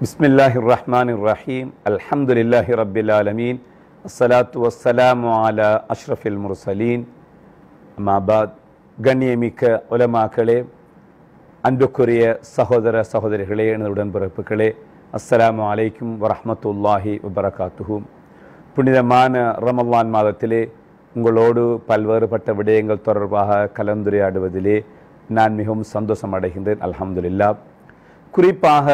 பிஸ்மில்லாஹி ரஹ்மான் ரஹீம் அல்ஹம்துலில்லாஹி ரபில் ஆலமீன் அஸ்ஸலாத்து வஸ்ஸலாமு அலா அஷ்ரஃபில் முர்சலீன் அமாபாத் கண்ணியமிக்க உலமாக்களே அன்புக்குரிய சகோதர சகோதரிகளே எனது உடன்பிறப்புகளே அஸ்ஸலாமு அலைக்கும் வரஹமத்துல்லாஹி வபரகாத்துஹூம் புனிதமான ரமல்லான் மாதத்திலே உங்களோடு பல்வேறுபட்ட விடயங்கள் தொடர்பாக கலந்துரையாடுவதிலே நான் மிகவும் சந்தோஷம் அடைகின்றேன் அலமதுல்லா குறிப்பாக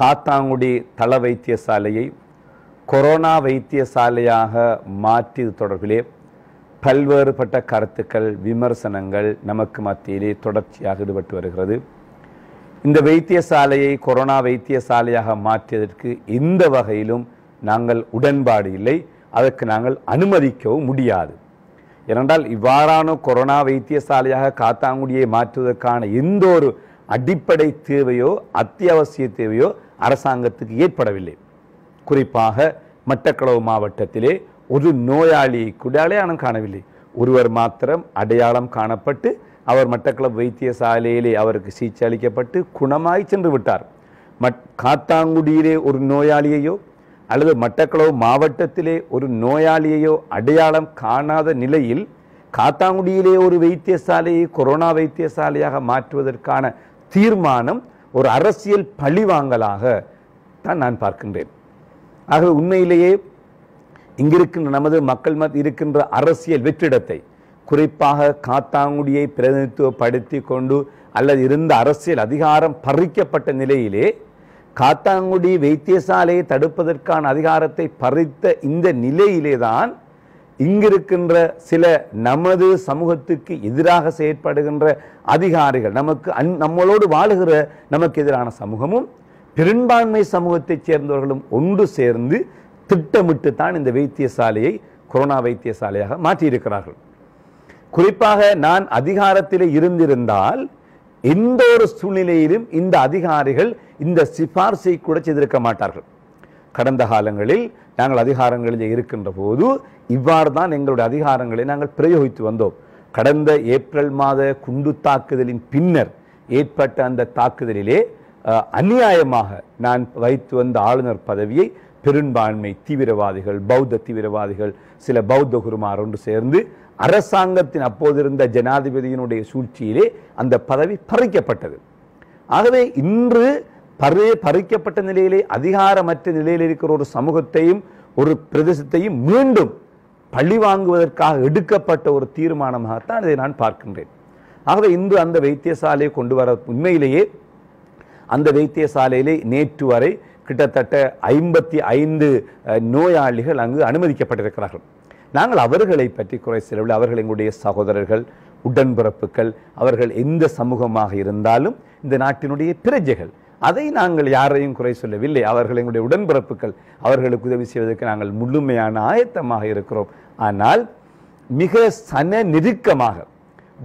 காத்தாங்குடி தள வைத்தியசாலையை கொரோனா வைத்தியசாலையாக மாற்றியது தொடர்பிலே பல்வேறுபட்ட கருத்துக்கள் விமர்சனங்கள் நமக்கு மத்தியிலே தொடர்ச்சியாக ஈடுபட்டு வருகிறது இந்த வைத்தியசாலையை கொரோனா வைத்தியசாலையாக மாற்றியதற்கு எந்த வகையிலும் நாங்கள் உடன்பாடு இல்லை அதற்கு நாங்கள் அனுமதிக்கவும் முடியாது ஏனென்றால் இவ்வாறான கொரோனா வைத்தியசாலையாக காத்தாங்குடியை மாற்றுவதற்கான எந்த ஒரு அடிப்படை தேவையோ அத்தியாவசிய தேவையோ அரசாங்கத்துக்கு ஏற்படவில்லை குறிப்பாக மட்டக்களவு மாவட்டத்திலே ஒரு நோயாளியை கூட அடையாளம் காணவில்லை ஒருவர் மாத்திரம் அடையாளம் காணப்பட்டு அவர் மட்டக்களவு வைத்தியசாலையிலே அவருக்கு சிகிச்சை அளிக்கப்பட்டு குணமாய் சென்று விட்டார் மட் காத்தாங்குடியிலே ஒரு நோயாளியையோ அல்லது மட்டக்களவு மாவட்டத்திலே ஒரு நோயாளியையோ அடையாளம் காணாத நிலையில் காத்தாங்குடியிலே ஒரு வைத்தியசாலையை கொரோனா வைத்தியசாலையாக மாற்றுவதற்கான தீர்மானம் ஒரு அரசியல் பழிவாங்கலாக தான் நான் பார்க்கின்றேன் ஆகவே உண்மையிலேயே இங்கிருக்கின்ற நமது மக்கள் மத் இருக்கின்ற அரசியல் வெற்றிடத்தை குறிப்பாக காத்தாங்குடியை பிரதிநிதித்துவப்படுத்தி கொண்டு அல்லது இருந்த அரசியல் அதிகாரம் பறிக்கப்பட்ட நிலையிலே காத்தாங்குடி வைத்தியசாலையை தடுப்பதற்கான அதிகாரத்தை பறித்த இந்த நிலையிலே தான் இங்கிருக்கின்ற சில நமது சமூகத்துக்கு எதிராக செயற்படுகின்ற அதிகாரிகள் நமக்கு அந் நம்மளோடு வாழுகிற நமக்கு எதிரான சமூகமும் பெரும்பான்மை சமூகத்தைச் சேர்ந்தவர்களும் ஒன்று சேர்ந்து திட்டமிட்டு தான் இந்த வைத்தியசாலையை கொரோனா வைத்தியசாலையாக மாற்றியிருக்கிறார்கள் குறிப்பாக நான் அதிகாரத்தில் இருந்திருந்தால் எந்த ஒரு சூழ்நிலையிலும் இந்த அதிகாரிகள் இந்த சிபார்சை கூட செய்திருக்க மாட்டார்கள் கடந்த காலங்களில் நாங்கள் அதிகாரங்களில் இருக்கின்ற போது இவ்வாறு தான் எங்களுடைய அதிகாரங்களை நாங்கள் பிரயோகித்து வந்தோம் கடந்த ஏப்ரல் மாத குண்டு தாக்குதலின் பின்னர் ஏற்பட்ட அந்த தாக்குதலிலே அநியாயமாக நான் வைத்து வந்த ஆளுநர் பதவியை பெரும்பான்மை தீவிரவாதிகள் பௌத்த தீவிரவாதிகள் சில பௌத்த குருமார் ஒன்று சேர்ந்து அரசாங்கத்தின் அப்போதிருந்த ஜனாதிபதியினுடைய சூழ்ச்சியிலே அந்த பதவி பறிக்கப்பட்டது ஆகவே இன்று பறி பறிக்கப்பட்ட நிலையிலே அதிகாரமற்ற நிலையில் இருக்கிற ஒரு சமூகத்தையும் ஒரு பிரதேசத்தையும் மீண்டும் பழி வாங்குவதற்காக எடுக்கப்பட்ட ஒரு தீர்மானமாகத்தான் இதை நான் பார்க்கின்றேன் ஆகவே இன்று அந்த வைத்தியசாலையை கொண்டு வர உண்மையிலேயே அந்த வைத்தியசாலையிலே நேற்று வரை கிட்டத்தட்ட ஐம்பத்தி ஐந்து நோயாளிகள் அங்கு அனுமதிக்கப்பட்டிருக்கிறார்கள் நாங்கள் அவர்களை பற்றி குறை செலவில் அவர்கள் எங்களுடைய சகோதரர்கள் உடன்பிறப்புகள் அவர்கள் எந்த சமூகமாக இருந்தாலும் இந்த நாட்டினுடைய பிரஜைகள் அதை நாங்கள் யாரையும் குறை சொல்லவில்லை அவர்கள் எங்களுடைய உடன்பிறப்புகள் அவர்களுக்கு உதவி செய்வதற்கு நாங்கள் முழுமையான ஆயத்தமாக இருக்கிறோம் ஆனால் மிக சன நெருக்கமாக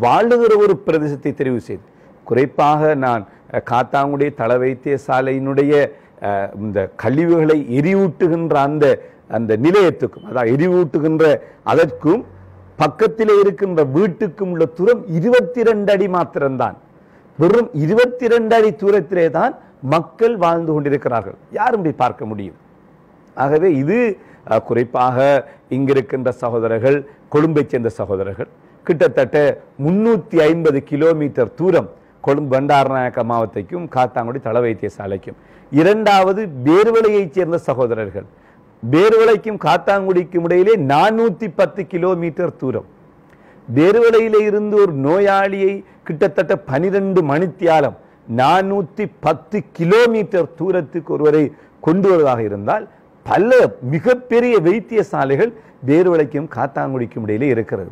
வாழுகிற ஒரு பிரதேசத்தை தெரிவு செய்து குறிப்பாக நான் காத்தாங்குடைய தள வைத்தியசாலையினுடைய இந்த கழிவுகளை எரிவூட்டுகின்ற அந்த அந்த நிலையத்துக்கும் அதாவது எரிவூட்டுகின்ற அதற்கும் பக்கத்தில் இருக்கின்ற வீட்டுக்கும் உள்ள தூரம் இருபத்தி ரெண்டு அடி மாத்திரம்தான் வெறும் இருபத்தி ரெண்டு அடி தூரத்திலே தான் மக்கள் வாழ்ந்து கொண்டிருக்கிறார்கள் யாரும் இப்படி பார்க்க முடியும் ஆகவே இது குறிப்பாக இங்கிருக்கின்ற சகோதரர்கள் கொழும்பை சேர்ந்த சகோதரர்கள் கிட்டத்தட்ட முன்னூற்றி ஐம்பது கிலோமீட்டர் தூரம் கொழும்பு பண்டாரநாயக்க மாவட்டத்தைக்கும் காத்தாங்குடி தள வைத்தியசாலைக்கும் இரண்டாவது பேர்வலையைச் சேர்ந்த சகோதரர்கள் பேர்வலைக்கும் காத்தாங்குடிக்கும் இடையிலே நானூற்றி பத்து கிலோமீட்டர் தூரம் தேர்வலையில இருந்து ஒரு நோயாளியை கிட்டத்தட்ட பனிரெண்டு மணித்தியாலம் நானூற்றி பத்து கிலோமீட்டர் தூரத்துக்கு ஒருவரை கொண்டு வருவதாக இருந்தால் பல மிகப்பெரிய வைத்தியசாலைகள் வேறுவலைக்கும் காத்தாங்குடிக்கும் இடையிலே இருக்கிறது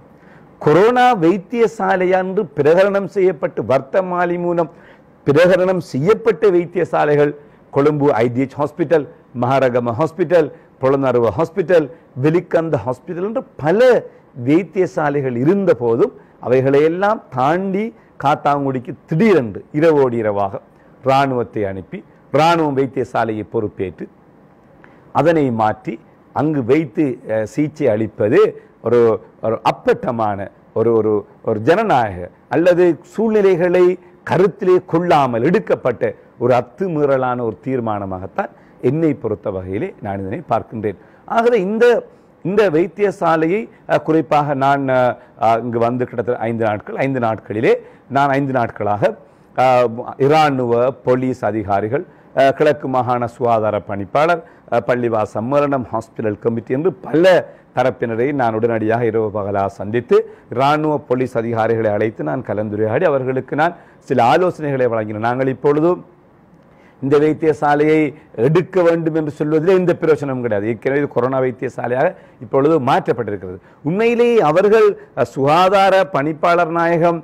கொரோனா வைத்தியசாலையான்று பிரகரணம் செய்யப்பட்டு வர்த்தமாலி மூலம் பிரகரணம் செய்யப்பட்ட வைத்தியசாலைகள் Colombo IDH hospital Maharagama hospital Polonnaruwa hospital Welikanda hospital என்று பல வைத்தியசாலைகள் இருந்த போதும் அவைகளையெல்லாம் தாண்டி காத்தாங்குடிக்கு திடீரென்று இரவோடி இரவாக இராணுவத்தை அனுப்பி இராணுவம் வைத்தியசாலையை பொறுப்பேற்று அதனை மாற்றி அங்கு வைத்து சிகிச்சை அளிப்பது ஒரு ஒரு அப்பட்டமான ஒரு ஒரு ஒரு ஜனநாயக அல்லது சூழ்நிலைகளை கருத்திலே கொள்ளாமல் எடுக்கப்பட்ட ஒரு அத்துமீறலான ஒரு தீர்மானமாகத்தான் என்னை பொறுத்த வகையிலே நான் இதனை பார்க்கின்றேன் ஆகவே இந்த இந்த வைத்தியசாலையை குறிப்பாக நான் இங்கு வந்து கிட்டத்தட்ட ஐந்து நாட்கள் ஐந்து நாட்களிலே நான் ஐந்து நாட்களாக இராணுவ போலீஸ் அதிகாரிகள் கிழக்கு மாகாண சுகாதார பணிப்பாளர் பள்ளிவா சம்மரணம் ஹாஸ்பிட்டல் கமிட்டி என்று பல தரப்பினரை நான் உடனடியாக இரவு பகலாக சந்தித்து இராணுவ போலீஸ் அதிகாரிகளை அழைத்து நான் கலந்துரையாடி அவர்களுக்கு நான் சில ஆலோசனைகளை வழங்கினேன் நாங்கள் இப்பொழுதும் இந்த வைத்தியசாலையை எடுக்க வேண்டும் என்று சொல்வதில் இந்த பிரயோஜனம் கிடையாது ஏற்கனவே கொரோனா வைத்தியசாலையாக இப்பொழுது மாற்றப்பட்டிருக்கிறது உண்மையிலேயே அவர்கள் சுகாதார பணிப்பாளர் நாயகம்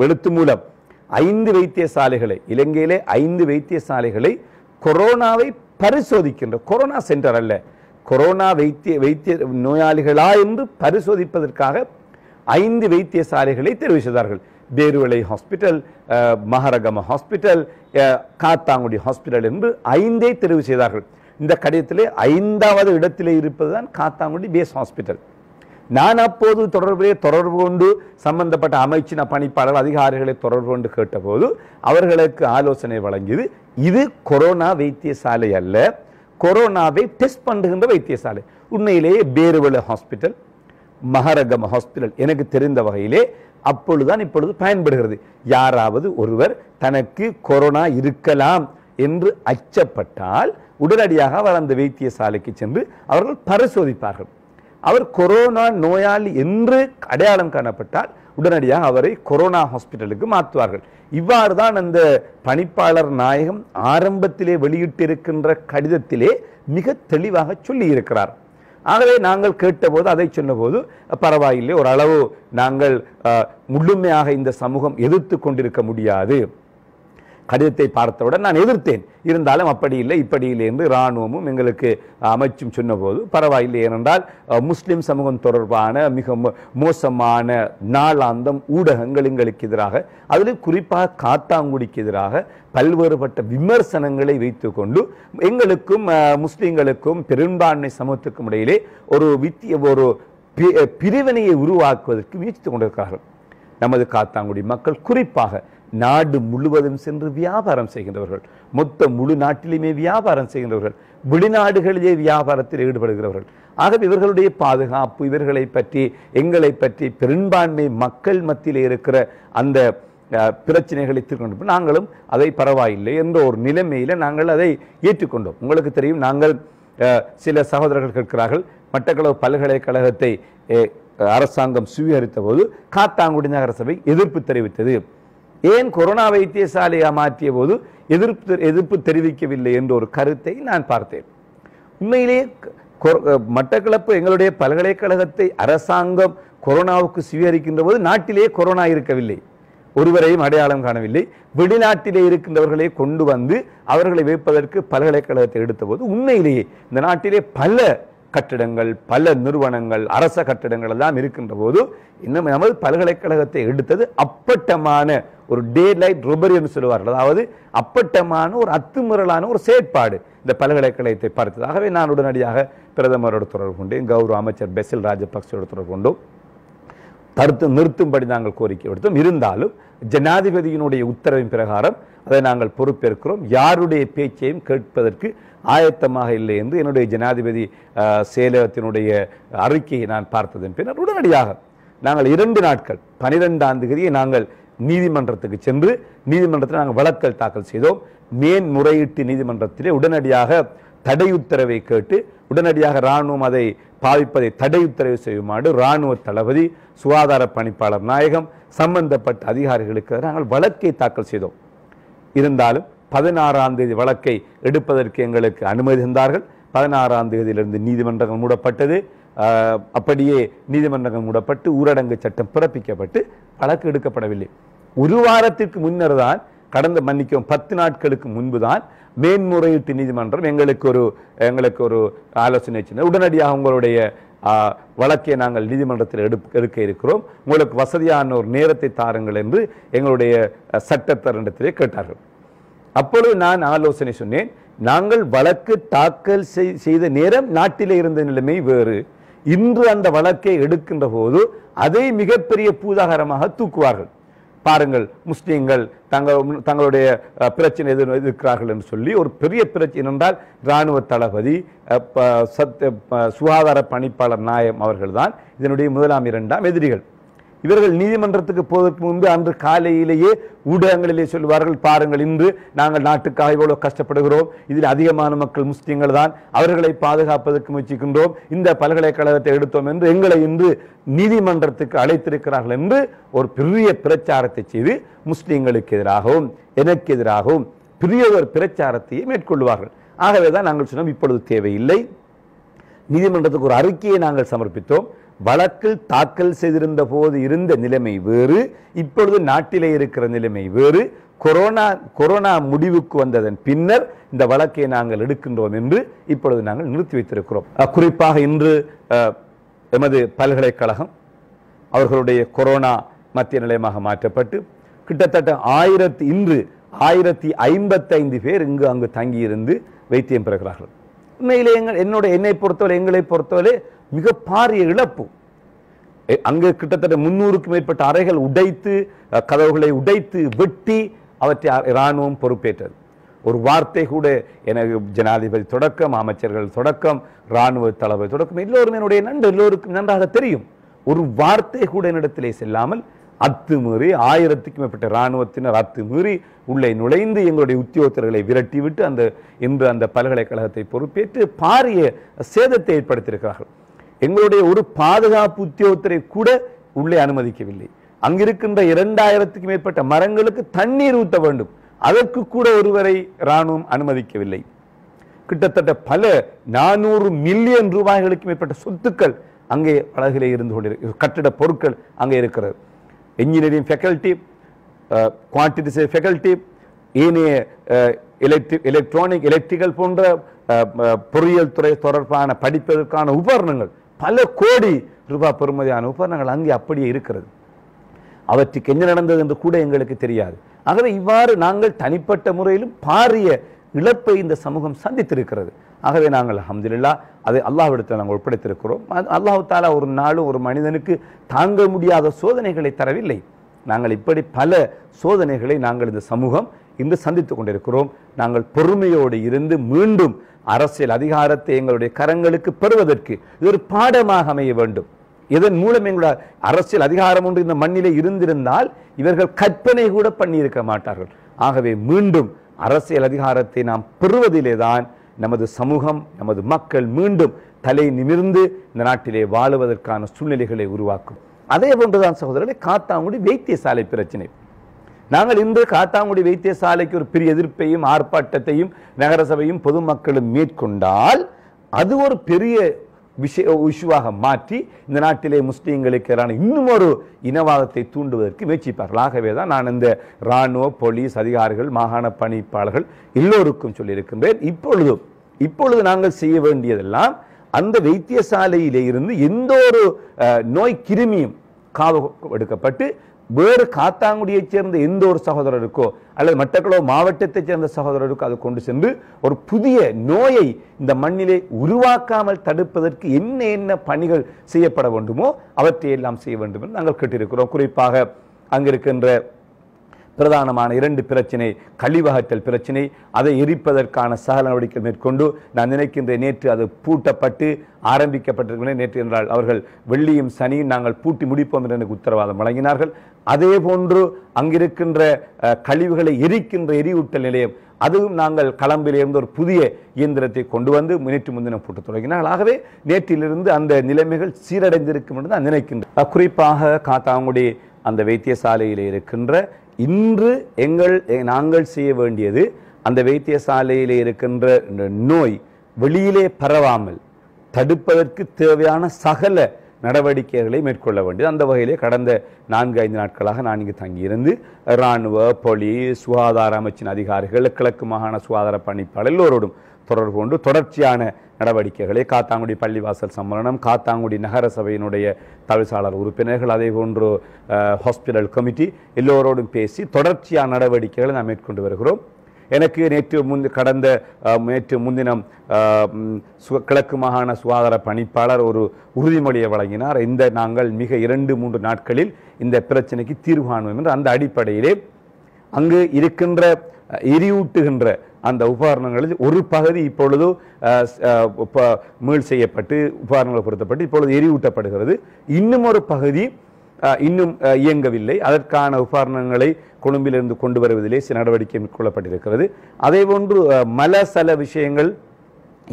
வெளுத்து மூலம் ஐந்து வைத்தியசாலைகளை இலங்கையிலே ஐந்து வைத்தியசாலைகளை கொரோனாவை பரிசோதிக்கின்ற கொரோனா சென்டர் அல்ல கொரோனா வைத்திய வைத்திய நோயாளிகளா என்று பரிசோதிப்பதற்காக ஐந்து வைத்தியசாலைகளை தெரிவித்தார்கள் Beruwala hospital Maharagama hospital Kattankudy hospital என்று ஐந்தே தெரிவு செய்தார்கள் இந்த கடிதத்திலே ஐந்தாவது இடத்திலே இருப்பதுதான் காத்தாங்குடி பேஸ் ஹாஸ்பிட்டல் நான் அப்போது தொடர்பிலே தொடர்பு கொண்டு சம்பந்தப்பட்ட அமைச்சின பணிப்பாளர் அதிகாரிகளை தொடர்பு கொண்டு கேட்டபோது அவர்களுக்கு ஆலோசனை வழங்கியது இது கொரோனா வைத்தியசாலை அல்ல கொரோனாவை டெஸ்ட் பண்ணுகின்ற வைத்தியசாலை உண்மையிலேயே பேருவள ஹாஸ்பிட்டல் மகரகம ஹாஸ்பிட்டல் எனக்கு தெரிந்த வகையிலே அப்பொழுதுதான் இப்பொழுது பயன்படுகிறது யாராவது ஒருவர் தனக்கு கொரோனா இருக்கலாம் என்று அச்சப்பட்டால் உடனடியாக அவர் அந்த வைத்தியசாலைக்கு சென்று அவர்கள் பரிசோதிப்பார்கள் அவர் கொரோனா நோயாளி என்று அடையாளம் காணப்பட்டால் உடனடியாக அவரை கொரோனா ஹாஸ்பிட்டலுக்கு மாற்றுவார்கள் இவ்வாறு தான் அந்த பணிப்பாளர் நாயகம் ஆரம்பத்திலே வெளியிட்டிருக்கின்ற கடிதத்திலே மிக தெளிவாக சொல்லி இருக்கிறார் ஆகவே நாங்கள் கேட்டபோது அதை சொன்னபோது பரவாயில்லை ஓரளவு நாங்கள் முழுமையாக இந்த சமூகம் எதிர்த்து கொண்டிருக்க முடியாது கடிதத்தை பார்த்தவுடன் நான் எதிர்த்தேன் இருந்தாலும் அப்படி இல்லை இப்படி இல்லை என்று இராணுவமும் எங்களுக்கு அமைச்சும் சொன்னபோது பரவாயில்லை ஏனென்றால் முஸ்லிம் சமூகம் தொடர்பான மிக மோசமான நாளாந்தம் ஊடகங்கள் எங்களுக்கு எதிராக அதில் குறிப்பாக காத்தாங்குடிக்கு எதிராக பல்வேறுபட்ட விமர்சனங்களை வைத்துக்கொண்டு எங்களுக்கும் முஸ்லீம்களுக்கும் பெரும்பான்மை சமூகத்துக்கும் இடையிலே ஒரு வித்திய ஒரு பிரிவினையை உருவாக்குவதற்கு முயற்சித்துக் கொண்டிருக்கிறார்கள் நமது காத்தாங்குடி மக்கள் குறிப்பாக நாடு முழுவதும் சென்று வியாபாரம் செய்கின்றவர்கள் மொத்த முழு நாட்டிலுமே வியாபாரம் செய்கின்றவர்கள் வெளிநாடுகளிலே வியாபாரத்தில் ஈடுபடுகிறவர்கள் ஆகவே இவர்களுடைய பாதுகாப்பு இவர்களை பற்றி எங்களை பற்றி பெரும்பான்மை மக்கள் மத்தியில் இருக்கிற அந்த பிரச்சனைகளை தீர்க்கொண்டு நாங்களும் அதை பரவாயில்லை என்ற ஒரு நிலைமையில் நாங்கள் அதை ஏற்றுக்கொண்டோம் உங்களுக்கு தெரியும் நாங்கள் சில சகோதரர்கள் கேட்கிறார்கள் மட்டக்களவு பல்கலைக்கழகத்தை அரசாங்கம் சுவீகரித்த போது காத்தாங்குடி நகரசபை எதிர்ப்பு தெரிவித்தது ஏன் கொரோனா வைத்தியசாலையாக மாற்றிய போது எதிர்ப்பு எதிர்ப்பு தெரிவிக்கவில்லை என்ற ஒரு கருத்தை நான் பார்த்தேன் உண்மையிலேயே மட்டக்களப்பு எங்களுடைய பல்கலைக்கழகத்தை அரசாங்கம் கொரோனாவுக்கு சுவீகரிக்கின்ற போது நாட்டிலே கொரோனா இருக்கவில்லை ஒருவரையும் அடையாளம் காணவில்லை வெளிநாட்டிலே இருக்கின்றவர்களை கொண்டு வந்து அவர்களை வைப்பதற்கு பல்கலைக்கழகத்தை எடுத்தபோது உண்மையிலேயே இந்த நாட்டிலே பல கட்டிடங்கள் பல நிறுவனங்கள் அரச கட்டிடங்கள் எல்லாம் இருக்கின்ற போது இன்னும் நமது பல்கலைக்கழகத்தை எடுத்தது அப்பட்டமான ஒரு டே லைட் ரொபரி என்று சொல்லுவார்கள் அதாவது அப்பட்டமான ஒரு அத்துமுறலான ஒரு செயற்பாடு இந்த பல்கலைக்கழகத்தை பார்த்ததாகவே நான் உடனடியாக பிரதமரோட தொடர்பு கொண்டேன் கௌரவ அமைச்சர் பெசில் ராஜபக்சோட தொடர்பு கொண்டோம் தடுத்து நிறுத்தும்படி நாங்கள் கோரிக்கை விடுத்தோம் இருந்தாலும் ஜனாதிபதியினுடைய உத்தரவின் பிரகாரம் அதை நாங்கள் பொறுப்பேற்கிறோம் யாருடைய பேச்சையும் கேட்பதற்கு ஆயத்தமாக இல்லை என்று என்னுடைய ஜனாதிபதி செயலகத்தினுடைய அறிக்கையை நான் பார்த்ததன் பின்னர் உடனடியாக நாங்கள் இரண்டு நாட்கள் பனிரெண்டாம் தேதியை நாங்கள் நீதிமன்றத்துக்கு சென்று நீதிமன்றத்தில் நாங்கள் வழக்கல் தாக்கல் செய்தோம் மேன்முறையீட்டு நீதிமன்றத்திலே உடனடியாக தடை உத்தரவை கேட்டு உடனடியாக இராணுவம் அதை பாவிப்பதை தடை உத்தரவு செய்யுமாறு இராணுவ தளபதி சுகாதார பணிப்பாளர் நாயகம் சம்பந்தப்பட்ட அதிகாரிகளுக்கு நாங்கள் வழக்கை தாக்கல் செய்தோம் இருந்தாலும் பதினாறாம் தேதி வழக்கை எடுப்பதற்கு எங்களுக்கு அனுமதி தந்தார்கள் பதினாறாம் தேதியிலிருந்து நீதிமன்றங்கள் மூடப்பட்டது அப்படியே நீதிமன்றங்கள் மூடப்பட்டு ஊரடங்கு சட்டம் பிறப்பிக்கப்பட்டு வழக்கு எடுக்கப்படவில்லை ஒரு வாரத்திற்கு முன்னர் தான் கடந்த மன்னிக்கும் பத்து நாட்களுக்கு முன்பு தான் மேன்முறையீட்டு நீதிமன்றம் எங்களுக்கு ஒரு எங்களுக்கு ஒரு ஆலோசனை வச்சிருந்தது உடனடியாக உங்களுடைய வழக்கை நாங்கள் நீதிமன்றத்தில் எடு எடுக்க இருக்கிறோம் உங்களுக்கு வசதியான ஒரு நேரத்தை தாருங்கள் என்று எங்களுடைய சட்டத்தரண்டத்திலே கேட்டார்கள் அப்பொழுது நான் ஆலோசனை சொன்னேன் நாங்கள் வழக்கு தாக்கல் செய்த நேரம் நாட்டிலே இருந்த நிலைமை வேறு இன்று அந்த வழக்கை எடுக்கின்ற போது அதை மிகப்பெரிய பூதாகரமாக தூக்குவார்கள் பாருங்கள் முஸ்லீம்கள் தங்கள் தங்களுடைய பிரச்சனை எதிர் இருக்கிறார்கள் என்று சொல்லி ஒரு பெரிய பிரச்சனை என்றால் இராணுவ தளபதி சத் சுகாதார பணிப்பாளர் நாயம் அவர்கள்தான் இதனுடைய முதலாம் இரண்டாம் எதிரிகள் இவர்கள் நீதிமன்றத்துக்கு போவதற்கு முன்பு அன்று காலையிலேயே ஊடகங்களிலே சொல்வார்கள் பாருங்கள் இன்று நாங்கள் நாட்டுக்காக இவ்வளவு கஷ்டப்படுகிறோம் இதில் அதிகமான மக்கள் முஸ்லீம்கள் தான் அவர்களை பாதுகாப்பதற்கு முயற்சிக்கின்றோம் இந்த பல்கலைக்கழகத்தை எடுத்தோம் என்று எங்களை இன்று நீதிமன்றத்துக்கு அழைத்திருக்கிறார்கள் என்று ஒரு பெரிய பிரச்சாரத்தை செய்து முஸ்லீம்களுக்கு எதிராகவும் எனக்கு எதிராகவும் பெரிய ஒரு பிரச்சாரத்தையே மேற்கொள்வார்கள் ஆகவே தான் நாங்கள் சொன்னோம் இப்பொழுது தேவையில்லை நீதிமன்றத்துக்கு ஒரு அறிக்கையை நாங்கள் சமர்ப்பித்தோம் வழக்கில் தாக்கல் செய்திருந்த போது இருந்த நிலைமை வேறு இப்பொழுது நாட்டிலே இருக்கிற நிலைமை வேறு கொரோனா கொரோனா முடிவுக்கு வந்ததன் பின்னர் இந்த வழக்கை நாங்கள் எடுக்கின்றோம் என்று இப்பொழுது நாங்கள் நிறுத்தி வைத்திருக்கிறோம் குறிப்பாக இன்று எமது பல்கலைக்கழகம் அவர்களுடைய கொரோனா மத்திய நிலையமாக மாற்றப்பட்டு கிட்டத்தட்ட ஆயிரத்தி இன்று ஆயிரத்தி ஐம்பத்தைந்து பேர் இங்கு அங்கு தங்கியிருந்து வைத்தியம் பெறுகிறார்கள் உண்மையிலே எங்கள் என்னோட என்னை பொறுத்தவரை எங்களை பொறுத்தவரை மிக பாரிய இழப்பு அங்கு கிட்டத்தட்ட முன்னூறுக்கும் மேற்பட்ட அறைகள் உடைத்து கதவுகளை உடைத்து வெட்டி அவற்றை இராணுவம் பொறுப்பேற்றது ஒரு வார்த்தை கூட எனக்கு ஜனாதிபதி தொடக்கம் அமைச்சர்கள் தொடக்கம் இராணுவ தளபதி தொடக்கம் எல்லோரும் என்னுடைய நண்டு எல்லோருக்கும் நன்றாக தெரியும் ஒரு வார்த்தை கூட என்னிடத்திலே செல்லாமல் அத்துமீறி ஆயிரத்துக்கு மேற்பட்ட இராணுவத்தினர் அத்துமீறி உள்ளே நுழைந்து எங்களுடைய உத்தியோகத்தர்களை விரட்டிவிட்டு அந்த இன்று அந்த பல்கலைக்கழகத்தை பொறுப்பேற்று பாரிய சேதத்தை ஏற்படுத்தியிருக்கிறார்கள் எங்களுடைய ஒரு பாதுகாப்பு உத்தியோகத்தரை கூட உள்ளே அனுமதிக்கவில்லை அங்கிருக்கின்ற இரண்டாயிரத்துக்கு மேற்பட்ட மரங்களுக்கு தண்ணீர் ஊட்ட வேண்டும் அதற்கு கூட ஒருவரை இராணுவம் அனுமதிக்கவில்லை கிட்டத்தட்ட பல நானூறு மில்லியன் ரூபாய்களுக்கு மேற்பட்ட சொத்துக்கள் அங்கே பலகிலே இருந்து கொண்டிரு கட்டிட பொருட்கள் அங்கே இருக்கிறது engineering faculty, uh, quantitative faculty, ஏனைய எலக்ட்ரானிக் எலக்ட்ரிக்கல் போன்ற uh, uh, பொறியியல் துறை தொடர்பான படிப்பதற்கான உபகரணங்கள் பல கோடி ரூபா பெறுமதியான உபகரணங்கள் அங்கே அப்படியே இருக்கிறது அவற்றுக்கு என்ன நடந்தது என்று கூட எங்களுக்கு தெரியாது ஆகவே இவ்வாறு நாங்கள் தனிப்பட்ட முறையிலும் பாரிய இழப்பை இந்த சமூகம் சந்தித்திருக்கிறது ஆகவே நாங்கள் அஹமதுல்லா அதை அல்லாஹ்விடத்தில் நாங்கள் ஒப்படைத்திருக்கிறோம் அல்லாஹு தாலா ஒரு நாளும் ஒரு மனிதனுக்கு தாங்க முடியாத சோதனைகளை தரவில்லை நாங்கள் இப்படி பல சோதனைகளை நாங்கள் இந்த சமூகம் இன்று சந்தித்து கொண்டிருக்கிறோம் நாங்கள் பொறுமையோடு இருந்து மீண்டும் அரசியல் அதிகாரத்தை எங்களுடைய கரங்களுக்கு பெறுவதற்கு இது ஒரு பாடமாக அமைய வேண்டும் இதன் மூலம் எங்களுடைய அரசியல் அதிகாரம் ஒன்று இந்த மண்ணிலே இருந்திருந்தால் இவர்கள் கற்பனை கூட பண்ணியிருக்க மாட்டார்கள் ஆகவே மீண்டும் அரசியல் அதிகாரத்தை நாம் பெறுவதிலே தான் நமது சமூகம் நமது மக்கள் மீண்டும் தலை நிமிர்ந்து இந்த நாட்டிலே வாழுவதற்கான சூழ்நிலைகளை உருவாக்கும் அதே போன்றுதான் சகோதரர்களே காத்தாங்குடி வைத்தியசாலை பிரச்சனை நாங்கள் இன்று காத்தாங்குடி வைத்தியசாலைக்கு ஒரு பெரிய எதிர்ப்பையும் ஆர்ப்பாட்டத்தையும் நகரசபையும் பொதுமக்களும் மேற்கொண்டால் அது ஒரு பெரிய விஷய இஷ்யூவாக மாற்றி இந்த நாட்டிலே முஸ்லீம்களுக்கு எதிரான இன்னும் ஒரு இனவாதத்தை தூண்டுவதற்கு முயற்சிப்பார்கள் ஆகவே தான் நான் இந்த இராணுவ போலீஸ் அதிகாரிகள் மாகாண பணிப்பாளர்கள் எல்லோருக்கும் சொல்லியிருக்கின்றேன் இப்பொழுதும் இப்பொழுது நாங்கள் செய்ய வேண்டியதெல்லாம் அந்த வைத்தியசாலையிலே இருந்து எந்த ஒரு நோய் கிருமியும் காவு எடுக்கப்பட்டு வேறு காத்தாங்குடியைச் சேர்ந்த எந்த ஒரு சகோதரருக்கோ அல்லது மட்டக்களோ மாவட்டத்தைச் சேர்ந்த சகோதரருக்கோ அது கொண்டு சென்று ஒரு புதிய நோயை இந்த மண்ணிலே உருவாக்காமல் தடுப்பதற்கு என்ன என்ன பணிகள் செய்யப்பட வேண்டுமோ அவற்றையெல்லாம் செய்ய வேண்டும் என்று நாங்கள் கேட்டிருக்கிறோம் குறிப்பாக அங்கிருக்கின்ற பிரதானமான இரண்டு பிரச்சனை கழிவகற்றல் பிரச்சனை அதை எரிப்பதற்கான சகல நடவடிக்கை மேற்கொண்டு நான் நினைக்கின்ற நேற்று அது பூட்டப்பட்டு ஆரம்பிக்கப்பட்டிருக்கிறேன் நேற்று என்றால் அவர்கள் வெள்ளியும் சனியும் நாங்கள் பூட்டி முடிப்போம் என்று எனக்கு உத்தரவாதம் வழங்கினார்கள் அதே போன்று அங்கிருக்கின்ற கழிவுகளை எரிக்கின்ற எரியூட்டல் நிலையம் அதுவும் நாங்கள் களம்பிலிருந்து ஒரு புதிய இயந்திரத்தை கொண்டு வந்து நேற்று முன்தினம் போட்டு தொடங்கினார்கள் ஆகவே நேற்றிலிருந்து அந்த நிலைமைகள் சீரடைந்திருக்கும் என்று நான் நினைக்கின்றேன் குறிப்பாக காத்தாங்குடி அந்த வைத்தியசாலையில் இருக்கின்ற இன்று எங்கள் நாங்கள் செய்ய வேண்டியது அந்த வைத்தியசாலையில் இருக்கின்ற நோய் வெளியிலே பரவாமல் தடுப்பதற்கு தேவையான சகல நடவடிக்கைகளை மேற்கொள்ள வேண்டியது அந்த வகையிலே கடந்த நான்கு ஐந்து நாட்களாக நான் இங்கு தங்கியிருந்து இராணுவ பொலி சுகாதார அமைச்சின் அதிகாரிகள் கிழக்கு மாகாண சுகாதார பணிப்பாளர் எல்லோரோடும் தொடர்பு கொண்டு தொடர்ச்சியான நடவடிக்கைகளை காத்தாங்குடி பள்ளிவாசல் சம்மேளனம் காத்தாங்குடி நகர சபையினுடைய தவிசாளர் உறுப்பினர்கள் அதே போன்று ஹாஸ்பிட்டல் கமிட்டி எல்லோரோடும் பேசி தொடர்ச்சியான நடவடிக்கைகளை நாம் மேற்கொண்டு வருகிறோம் எனக்கு நேற்று முன் கடந்த நேற்று முன்தினம் கிழக்கு மாகாண சுகாதார பணிப்பாளர் ஒரு உறுதிமொழியை வழங்கினார் இந்த நாங்கள் மிக இரண்டு மூன்று நாட்களில் இந்த பிரச்சனைக்கு தீர்வு காணுவோம் என்று அந்த அடிப்படையிலே அங்கு இருக்கின்ற எரியூட்டுகின்ற அந்த உபகரணங்களில் ஒரு பகுதி இப்பொழுது மீள் செய்யப்பட்டு உபகரணங்களை பொருத்தப்பட்டு இப்பொழுது எரிவூட்டப்படுகிறது இன்னும் ஒரு பகுதி இன்னும் இயங்கவில்லை அதற்கான உபகரணங்களை கொழும்பிலிருந்து கொண்டு வருவதிலே சில நடவடிக்கை மேற்கொள்ளப்பட்டிருக்கிறது மல சல விஷயங்கள்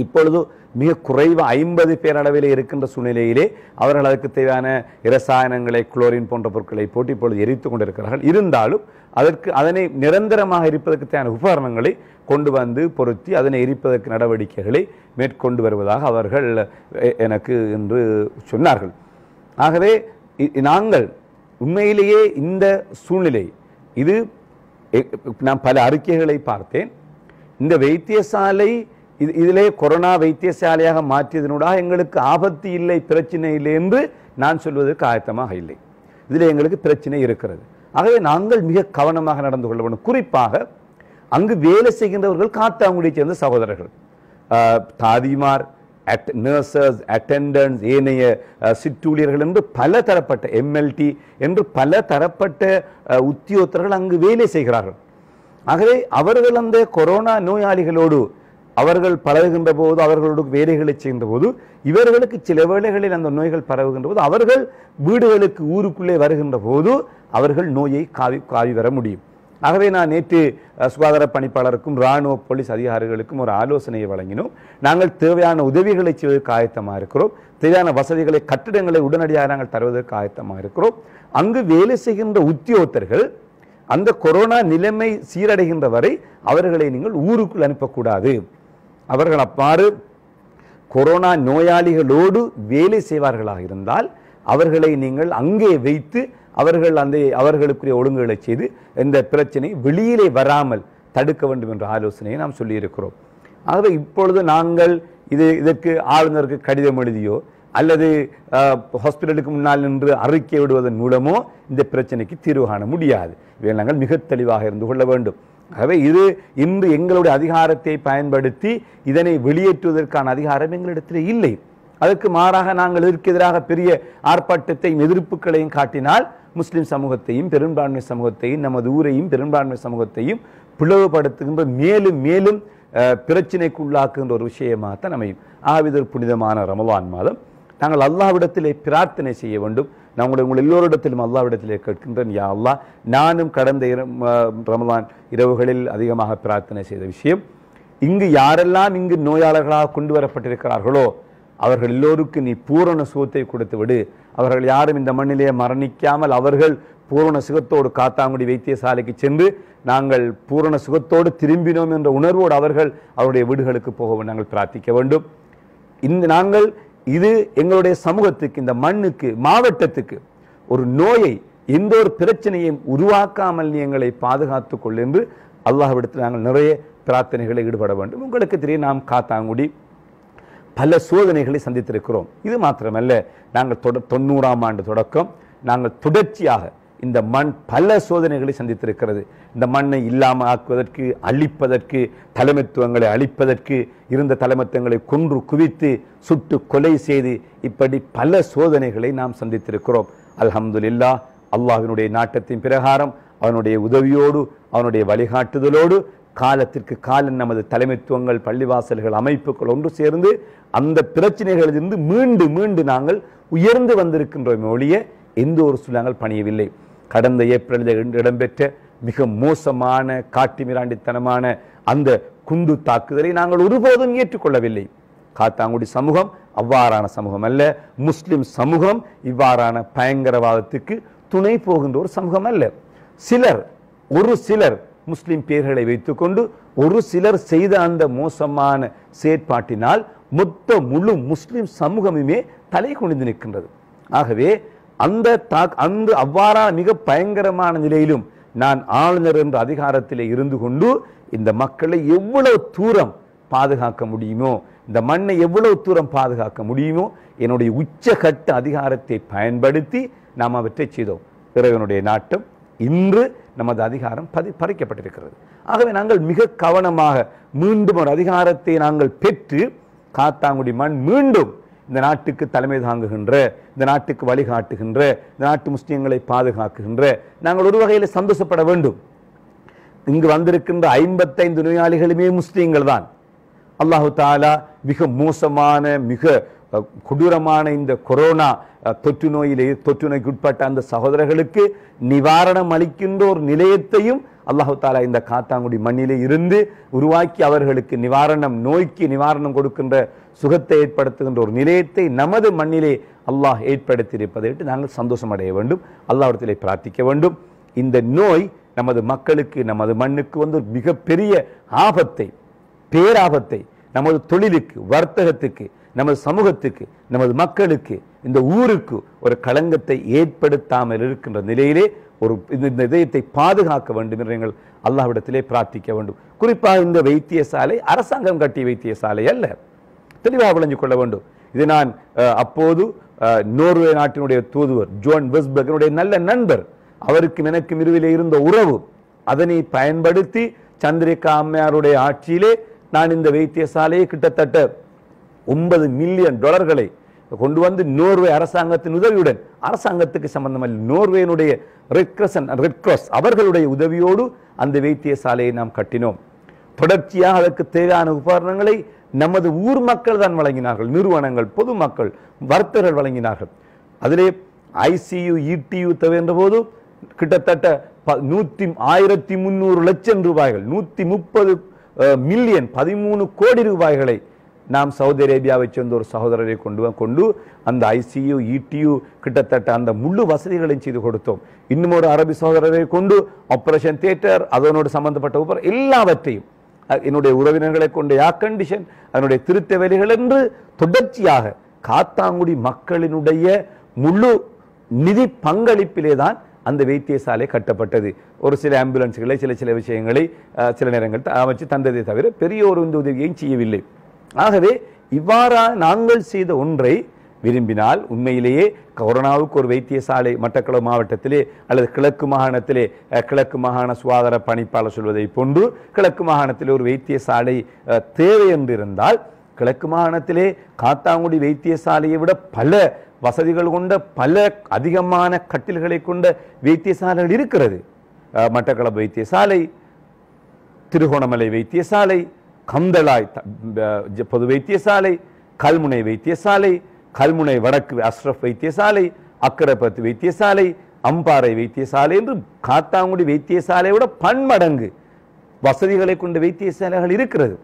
இப்பொழுது மிக குறைவு ஐம்பது பேர் அளவில் இருக்கின்ற சூழ்நிலையிலே அவர்கள் அதற்கு தேவையான இரசாயனங்களை குளோரின் போன்ற பொருட்களை போட்டு இப்பொழுது எரித்து கொண்டிருக்கிறார்கள் இருந்தாலும் அதற்கு அதனை நிரந்தரமாக இருப்பதற்கு தேவையான உபகரணங்களை கொண்டு வந்து பொருத்தி அதனை எரிப்பதற்கு நடவடிக்கைகளை மேற்கொண்டு வருவதாக அவர்கள் எனக்கு என்று சொன்னார்கள் ஆகவே நாங்கள் உண்மையிலேயே இந்த சூழ்நிலை இது நான் பல அறிக்கைகளை பார்த்தேன் இந்த வைத்தியசாலை இது இதிலே கொரோனா வைத்தியசாலையாக மாற்றியதனூடாக எங்களுக்கு ஆபத்து இல்லை பிரச்சனை இல்லை என்று நான் சொல்வதற்கு ஆயத்தமாக இல்லை இதில் எங்களுக்கு பிரச்சனை இருக்கிறது ஆகவே நாங்கள் மிக கவனமாக நடந்து கொள்ள வேண்டும் குறிப்பாக அங்கு வேலை செய்கின்றவர்கள் காத்து அவங்களுடைய சேர்ந்த சகோதரர்கள் தாதிமார் அட் நர்சஸ் அட்டெண்டன்ஸ் ஏனைய சிற்றூழியர்கள் என்று பல தரப்பட்ட எம்எல்டி என்று பல தரப்பட்ட உத்தியோகத்தர்கள் அங்கு வேலை செய்கிறார்கள் ஆகவே அவர்கள் அந்த கொரோனா நோயாளிகளோடு அவர்கள் பழகுகின்ற போது அவர்களோடு வேலைகளை செய்கின்ற போது இவர்களுக்கு சில வேளைகளில் அந்த நோய்கள் பரவுகின்ற போது அவர்கள் வீடுகளுக்கு ஊருக்குள்ளே வருகின்ற போது அவர்கள் நோயை காவி காவி வர முடியும் ஆகவே நான் நேற்று சுகாதார பணிப்பாளருக்கும் இராணுவ போலீஸ் அதிகாரிகளுக்கும் ஒரு ஆலோசனையை வழங்கினோம் நாங்கள் தேவையான உதவிகளை செய்வதற்கு ஆயத்தமாக இருக்கிறோம் தேவையான வசதிகளை கட்டிடங்களை உடனடியாக நாங்கள் தருவதற்கு ஆயத்தமாக இருக்கிறோம் அங்கு வேலை செய்கின்ற உத்தியோகத்தர்கள் அந்த கொரோனா நிலைமை சீரடைகின்ற வரை அவர்களை நீங்கள் ஊருக்குள் அனுப்பக்கூடாது அவர்கள் அப்பாறு கொரோனா நோயாளிகளோடு வேலை செய்வார்களாக இருந்தால் அவர்களை நீங்கள் அங்கே வைத்து அவர்கள் அந்த அவர்களுக்குரிய ஒழுங்குகளை செய்து இந்த பிரச்சனை வெளியிலே வராமல் தடுக்க வேண்டும் என்ற ஆலோசனையை நாம் சொல்லியிருக்கிறோம் ஆகவே இப்பொழுது நாங்கள் இது இதற்கு ஆளுநருக்கு கடிதம் எழுதியோ அல்லது ஹாஸ்பிட்டலுக்கு முன்னால் நின்று அறிக்கை விடுவதன் மூலமோ இந்த பிரச்சனைக்கு தீர்வு காண முடியாது இவை நாங்கள் மிக தெளிவாக இருந்து கொள்ள வேண்டும் ஆகவே இது இன்று எங்களுடைய அதிகாரத்தை பயன்படுத்தி இதனை வெளியேற்றுவதற்கான அதிகாரம் எங்களிடத்தில் இல்லை அதற்கு மாறாக நாங்கள் இதற்கு எதிராக பெரிய ஆர்ப்பாட்டத்தையும் எதிர்ப்புகளையும் காட்டினால் முஸ்லீம் சமூகத்தையும் பெரும்பான்மை சமூகத்தையும் நமது ஊரையும் பெரும்பான்மை சமூகத்தையும் பிளவுபடுத்துகின்ற மேலும் மேலும் பிரச்சனைக்குள்ளாக்குகின்ற ஒரு விஷயமாக தான் அமையும் ஆவிதர் புனிதமான ரமலான் மாதம் நாங்கள் அல்லாவிடத்திலே பிரார்த்தனை செய்ய வேண்டும் நம்முடைய உங்கள் எல்லோரிடத்திலும் அல்லாவிடத்திலே கேட்கின்றேன் யா அல்லா நானும் கடந்த ரமலான் இரவுகளில் அதிகமாக பிரார்த்தனை செய்த விஷயம் இங்கு யாரெல்லாம் இங்கு நோயாளர்களாக கொண்டு வரப்பட்டிருக்கிறார்களோ அவர்கள் எல்லோருக்கும் நீ பூரண சுகத்தை கொடுத்து விடு அவர்கள் யாரும் இந்த மண்ணிலே மரணிக்காமல் அவர்கள் பூரண சுகத்தோடு காத்தாங்குடி வைத்தியசாலைக்கு சென்று நாங்கள் பூரண சுகத்தோடு திரும்பினோம் என்ற உணர்வோடு அவர்கள் அவருடைய வீடுகளுக்கு போக நாங்கள் பிரார்த்திக்க வேண்டும் இந்த நாங்கள் இது எங்களுடைய சமூகத்துக்கு இந்த மண்ணுக்கு மாவட்டத்துக்கு ஒரு நோயை எந்த ஒரு பிரச்சனையும் உருவாக்காமல் எங்களை பாதுகாத்து கொள் என்று விடத்தில் நாங்கள் நிறைய பிரார்த்தனைகளை ஈடுபட வேண்டும் உங்களுக்கு தெரியும் நாம் காத்தாங்குடி பல சோதனைகளை சந்தித்திருக்கிறோம் இது மாத்திரமல்ல நாங்கள் தொட தொண்ணூறாம் ஆண்டு தொடக்கம் நாங்கள் தொடர்ச்சியாக இந்த மண் பல சோதனைகளை சந்தித்திருக்கிறது இந்த மண்ணை இல்லாமல் ஆக்குவதற்கு அழிப்பதற்கு தலைமைத்துவங்களை அழிப்பதற்கு இருந்த தலைமைத்துவங்களை கொன்று குவித்து சுட்டு கொலை செய்து இப்படி பல சோதனைகளை நாம் சந்தித்திருக்கிறோம் இல்லா அல்லாஹினுடைய நாட்டத்தின் பிரகாரம் அவனுடைய உதவியோடு அவனுடைய வழிகாட்டுதலோடு காலத்திற்கு காலம் நமது தலைமைத்துவங்கள் பள்ளிவாசல்கள் அமைப்புகள் ஒன்று சேர்ந்து அந்த பிரச்சனைகளிலிருந்து மீண்டு மீண்டு நாங்கள் உயர்ந்து வந்திருக்கின்றோம் ஒழிய எந்த ஒரு நாங்கள் பணியவில்லை கடந்த ஏப்ரலில் இடம்பெற்ற மிக மோசமான காட்டுமிராண்டித்தனமான அந்த குண்டு தாக்குதலை நாங்கள் ஒருபோதும் ஏற்றுக்கொள்ளவில்லை காத்தாங்குடி சமூகம் அவ்வாறான சமூகம் அல்ல முஸ்லிம் சமூகம் இவ்வாறான பயங்கரவாதத்துக்கு துணை போகின்ற ஒரு சமூகம் அல்ல சிலர் ஒரு சிலர் முஸ்லிம் பேர்களை வைத்துக்கொண்டு ஒரு சிலர் செய்த அந்த மோசமான செயற்பாட்டினால் மொத்த முழு முஸ்லிம் சமூகமுமே தலை குனிந்து நிற்கின்றது ஆகவே அந்த அந்த அவ்வாறான மிக பயங்கரமான நிலையிலும் நான் ஆளுநர் என்ற அதிகாரத்தில் இருந்து கொண்டு இந்த மக்களை எவ்வளவு தூரம் பாதுகாக்க முடியுமோ இந்த மண்ணை எவ்வளவு தூரம் பாதுகாக்க முடியுமோ என்னுடைய உச்சகட்ட அதிகாரத்தை பயன்படுத்தி நாம் அவற்றை செய்தோம் இறைவனுடைய நாட்டம் இன்று நமது அதிகாரம் பதி பறிக்கப்பட்டிருக்கிறது ஆகவே நாங்கள் மிக கவனமாக மீண்டும் ஒரு அதிகாரத்தை நாங்கள் பெற்று காத்தாங்குடி மண் மீண்டும் இந்த நாட்டுக்கு தலைமை தாங்குகின்ற இந்த நாட்டுக்கு வழிகாட்டுகின்ற இந்த நாட்டு முஸ்லீம்களை பாதுகாக்குகின்ற நாங்கள் ஒரு வகையில் சந்தோஷப்பட வேண்டும் இங்கு வந்திருக்கின்ற ஐம்பத்தைந்து நோயாளிகளுமே முஸ்லீம்கள் தான் அல்லாஹு தாலா மிக மோசமான மிக கொடூரமான இந்த கொரோனா தொற்று நோயிலே தொற்று நோய்க்கு உட்பட்ட அந்த சகோதரர்களுக்கு நிவாரணம் அளிக்கின்ற ஒரு நிலையத்தையும் அல்லாஹு தாலா இந்த காத்தாங்குடி மண்ணிலே இருந்து உருவாக்கி அவர்களுக்கு நிவாரணம் நோய்க்கு நிவாரணம் கொடுக்கின்ற சுகத்தை ஏற்படுத்துகின்ற ஒரு நிலையத்தை நமது மண்ணிலே அல்லாஹ் ஏற்படுத்தியிருப்பதை விட்டு நாங்கள் சந்தோஷம் அடைய வேண்டும் அல்லாஹிடத்திலே பிரார்த்திக்க வேண்டும் இந்த நோய் நமது மக்களுக்கு நமது மண்ணுக்கு வந்து மிகப்பெரிய ஆபத்தை பேராபத்தை நமது தொழிலுக்கு வர்த்தகத்துக்கு நமது சமூகத்துக்கு நமது மக்களுக்கு இந்த ஊருக்கு ஒரு களங்கத்தை ஏற்படுத்தாமல் இருக்கின்ற நிலையிலே ஒரு இந்த இதயத்தை பாதுகாக்க வேண்டும் என்று நீங்கள் அல்லாவிடத்திலே பிரார்த்திக்க வேண்டும் குறிப்பாக இந்த வைத்தியசாலை அரசாங்கம் கட்டிய வைத்தியசாலை அல்ல தெளிவாக விளைஞ்சு கொள்ள வேண்டும் இது நான் அப்போது நோர்வே நாட்டினுடைய தூதுவர் ஜோன் வெஸ்பர்கனுடைய நல்ல நண்பர் அவருக்கும் எனக்கும் இருவிலே இருந்த உறவு அதனை பயன்படுத்தி சந்திரிகா அம்மையாருடைய ஆட்சியிலே நான் இந்த வைத்தியசாலையை கிட்டத்தட்ட ஒன்பது மில்லியன் டாலர்களை கொண்டு வந்து நோர்வே அரசாங்கத்தின் உதவியுடன் அரசாங்கத்துக்கு சம்பந்தமல்ல நோர்வேனுடைய ரெட் கிரஸ் அவர்களுடைய உதவியோடு அந்த வைத்தியசாலையை நாம் கட்டினோம் தொடர்ச்சியாக அதற்கு தேவையான உபகரணங்களை நமது ஊர் மக்கள் தான் வழங்கினார்கள் நிறுவனங்கள் பொதுமக்கள் வர்த்தகர்கள் வழங்கினார்கள் அதிலே ஐசியு இடியு தவிர போது கிட்டத்தட்ட நூற்றி ஆயிரத்தி முந்நூறு லட்சம் ரூபாய்கள் நூற்றி முப்பது மில்லியன் பதிமூணு கோடி ரூபாய்களை நாம் சவுதி அரேபியாவை சேர்ந்த ஒரு சகோதரரை கொண்டு கொண்டு அந்த ஐசியு இடியு கிட்டத்தட்ட அந்த முழு வசதிகளையும் செய்து கொடுத்தோம் இன்னும் ஒரு அரபி சகோதரரை கொண்டு ஆப்ரேஷன் தியேட்டர் அதனோடு சம்பந்தப்பட்ட உபர் எல்லாவற்றையும் என்னுடைய உறவினர்களை கொண்ட கண்டிஷன் அதனுடைய திருத்த வேலைகள் என்று தொடர்ச்சியாக காத்தாங்குடி மக்களினுடைய முழு நிதி பங்களிப்பிலே தான் அந்த வைத்தியசாலை கட்டப்பட்டது ஒரு சில ஆம்புலன்ஸுகளை சில சில விஷயங்களை சில நேரங்கள் அமைச்சு தந்ததை தவிர பெரிய ஒரு உதவியையும் செய்யவில்லை ஆகவே இவ்வாறா நாங்கள் செய்த ஒன்றை விரும்பினால் உண்மையிலேயே கொரோனாவுக்கு ஒரு வைத்தியசாலை மட்டக்களவு மாவட்டத்திலே அல்லது கிழக்கு மாகாணத்திலே கிழக்கு மாகாண சுகாதார பணிப்பாளர் சொல்வதை போன்று கிழக்கு மாகாணத்திலே ஒரு வைத்தியசாலை தேவை என்றிருந்தால் கிழக்கு மாகாணத்திலே காத்தாங்குடி வைத்தியசாலையை விட பல வசதிகள் கொண்ட பல அதிகமான கட்டில்களை கொண்ட வைத்தியசாலைகள் இருக்கிறது மட்டக்களப்பு வைத்தியசாலை திருகோணமலை வைத்தியசாலை கந்தளாய் பொது வைத்தியசாலை கல்முனை வைத்தியசாலை கல்முனை வடக்கு அஸ்ரப் வைத்தியசாலை அக்கரப்பத்து வைத்தியசாலை அம்பாறை வைத்தியசாலை என்று காத்தாங்குடி வைத்தியசாலையோட விட பன்மடங்கு வசதிகளை கொண்ட வைத்தியசாலைகள் இருக்கிறது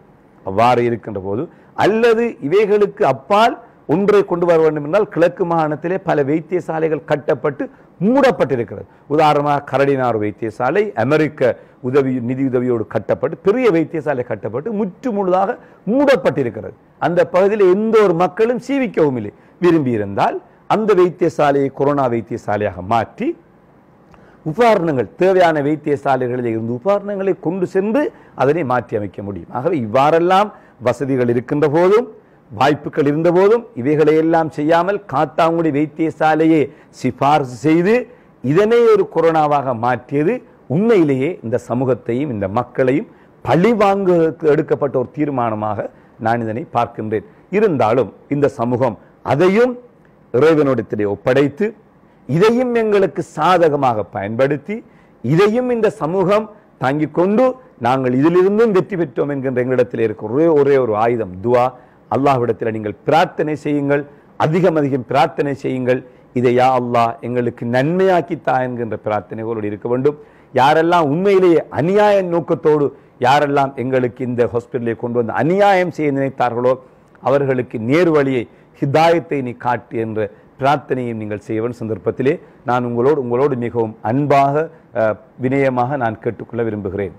அவ்வாறு இருக்கின்ற போது அல்லது இவைகளுக்கு அப்பால் ஒன்றை கொண்டு வர வேண்டும் என்றால் கிழக்கு மாகாணத்திலே பல வைத்தியசாலைகள் கட்டப்பட்டு மூடப்பட்டிருக்கிறது உதாரணமாக கரடினார் வைத்தியசாலை அமெரிக்க உதவி நிதியுதவியோடு கட்டப்பட்டு பெரிய வைத்தியசாலை கட்டப்பட்டு முற்று முழுதாக மூடப்பட்டிருக்கிறது அந்த பகுதியில் எந்த ஒரு மக்களும் சீவிக்கவும் இல்லை விரும்பியிருந்தால் அந்த வைத்தியசாலையை கொரோனா வைத்தியசாலையாக மாற்றி உபகரணங்கள் தேவையான வைத்தியசாலைகளில் இருந்து உபகரணங்களை கொண்டு சென்று அதனை மாற்றி அமைக்க முடியும் ஆகவே இவ்வாறெல்லாம் வசதிகள் இருக்கின்ற போதும் வாய்ப்புகள் இருந்தபோதும் இவைகளையெல்லாம் செய்யாமல் காத்தாங்குடி வைத்தியசாலையை சிபார்சு செய்து இதனை ஒரு கொரோனாவாக மாற்றியது உண்மையிலேயே இந்த சமூகத்தையும் இந்த மக்களையும் பழி வாங்குவதற்கு எடுக்கப்பட்ட ஒரு தீர்மானமாக நான் இதனை பார்க்கின்றேன் இருந்தாலும் இந்த சமூகம் அதையும் இறைவனிடத்திலே ஒப்படைத்து இதையும் எங்களுக்கு சாதகமாக பயன்படுத்தி இதையும் இந்த சமூகம் தாங்கிக் கொண்டு நாங்கள் இதிலிருந்தும் வெற்றி பெற்றோம் என்கின்ற எங்களிடத்தில் இருக்கிற ஒரே ஒரே ஒரு ஆயுதம் துவா அல்லாஹ்விடத்தில் நீங்கள் பிரார்த்தனை செய்யுங்கள் அதிகம் அதிகம் பிரார்த்தனை செய்யுங்கள் இதை யா அல்லாஹ் எங்களுக்கு நன்மையாக்கித்தா என்கின்ற பிரார்த்தனைகளோடு இருக்க வேண்டும் யாரெல்லாம் உண்மையிலேயே அநியாய நோக்கத்தோடு யாரெல்லாம் எங்களுக்கு இந்த ஹாஸ்பிட்டலை கொண்டு வந்து அநியாயம் செய்ய நினைத்தார்களோ அவர்களுக்கு நேர் வழியை ஹிதாயத்தை நீ காட்டு என்ற பிரார்த்தனையும் நீங்கள் செய்வன் சந்தர்ப்பத்திலே நான் உங்களோடு உங்களோடு மிகவும் அன்பாக வினயமாக நான் கேட்டுக்கொள்ள விரும்புகிறேன்